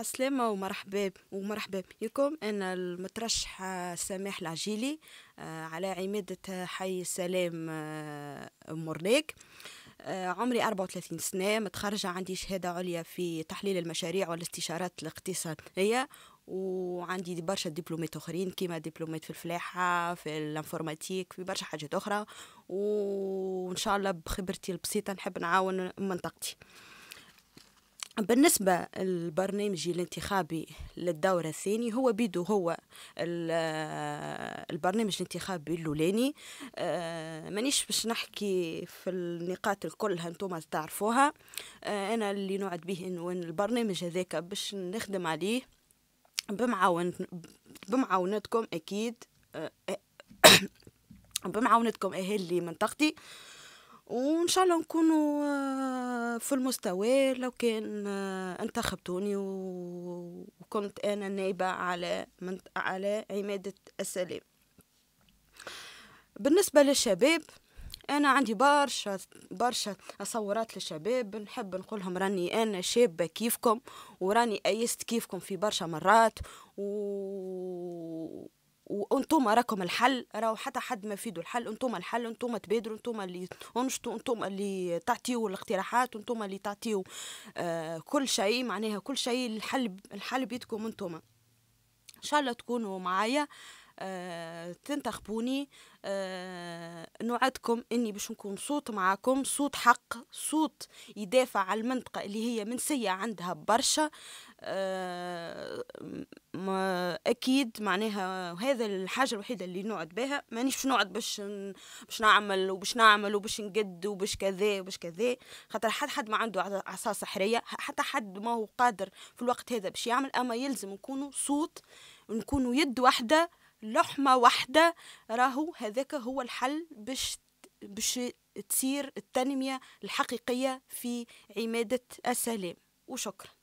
عسلامة ومرحبا ومرحبا بكم أنا المترشحة سماح العجيلي آه، على عمادة حي سلام آه، مرناك آه، عمري 34 سنة متخرجة عندي شهادة عليا في تحليل المشاريع والاستشارات الاقتصادية وعندي دي برشا دبلومات اخرين كيما دبلومات في الفلاحه في الانفورماتيك في برشا حاجات اخرى وان شاء الله بخبرتي البسيطه نحب نعاون منطقتي بالنسبة للبرنامج الانتخابي للدورة الثانية هو بيدو هو آه، البرنامج الانتخابي اللولاني آه، مانيش باش نحكي في النقاط الكل هانتوما تعرفوها آه، انا اللي نوعد به انه البرنامج هذاك باش نخدم عليه بمعاون بمعاونتكم اكيد بمعاونتكم اهل منطقتي وان شاء الله نكونوا آه، في المستوى لو كان آه، انتخبتوني وكنت انا نائبه على على عماده السلام بالنسبه للشباب انا عندي برشا برشا تصورات للشباب نحب نقولهم راني انا شابه كيفكم وراني ايست كيفكم في برشا مرات و وانتم راكم الحل راهو حتى حد ما فيدوا الحل انتم الحل انتم تبادروا انتم اللي تنشطوا انتم اللي تعطيوا الاقتراحات انتم اللي تعطيوا آه، كل شيء معناها كل شيء الحل الحل بيدكم انتم ان شاء الله تكونوا معايا آه، تنتخبوني آه، نوعدكم اني باش نكون صوت معاكم صوت حق صوت يدافع على المنطقة اللي هي منسية عندها برشا آه، اكيد معناها هذا الحاجه الوحيده اللي نقعد بها مانيش نقعد باش باش نعمل وباش نعمل وباش نقد وباش كذا وباش كذا خاطر حد حد ما عنده عصا سحريه حتى حد ما هو قادر في الوقت هذا باش يعمل اما يلزم نكونوا صوت نكونوا يد واحده لحمة واحدة راهو هذاك هو الحل باش باش تصير التنمية الحقيقية في عمادة السلام وشكرا